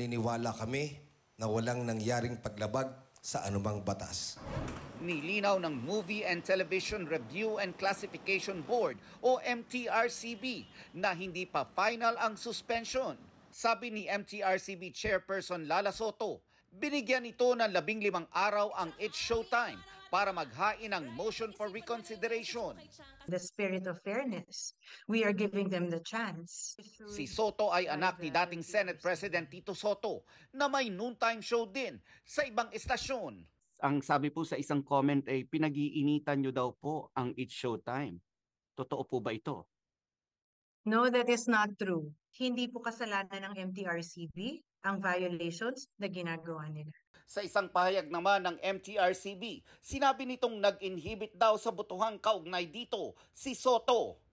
niniwala kami na walang nangyaring paglabag sa anumang batas. Nilinaw ng Movie and Television Review and Classification Board o MTRCB na hindi pa final ang suspension. Sabi ni MTRCB Chairperson Lala Soto, Binigyan ito ng labing limang araw ang It's Showtime para maghain ng motion for reconsideration. The spirit of fairness, we are giving them the chance. Si Soto ay anak ni dating Senate President Tito Soto na may noontime show din sa ibang estasyon. Ang sabi po sa isang comment ay pinag-iinitan nyo daw po ang It's Showtime. Totoo po ba ito? No, that is not true. Hindi po kasalanan ng MTRCB ang violations na ginagawa nila. Sa isang pahayag naman ng MTRCB, sinabi nitong nag-inhibit daw sa butuhang kaugnay dito si Soto.